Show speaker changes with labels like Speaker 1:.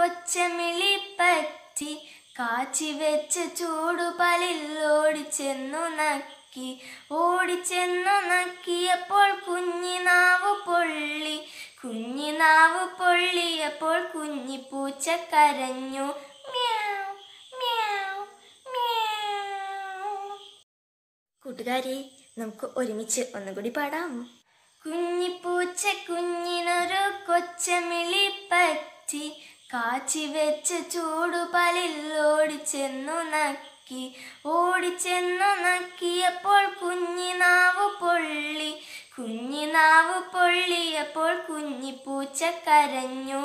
Speaker 1: കൊച്ചമിളിപ്പറ്റി കാച്ചി വെച്ച് ചൂടുപലിലോടിച്ചെന്നു നക്കി ഓടിച്ചെന്നു നക്കിയപ്പോൾ കുഞ്ഞിനാവ് പൊള്ളി കുഞ്ഞിനാവ് പൊള്ളിയപ്പോൾ കുഞ്ഞിപ്പൂച്ച കരഞ്ഞു
Speaker 2: കൂട്ടുകാരി നമുക്ക് ഒരുമിച്ച് ഒന്നുകൂടി പാടാം കുഞ്ഞിപ്പൂച്ച
Speaker 1: കുഞ്ഞിനൊരു കൊച്ചമിളി പറ്റി കാച്ചി വെച്ച പലിൽ ഓടിച്ചെന്നു നക്കി ഓടിച്ചെന്നു നക്കിയപ്പോൾ കുഞ്ഞിനാവ് പൊള്ളി കുഞ്ഞിനാവ് പൊള്ളിയപ്പോൾ കുഞ്ഞിപ്പൂച്ച കരഞ്ഞു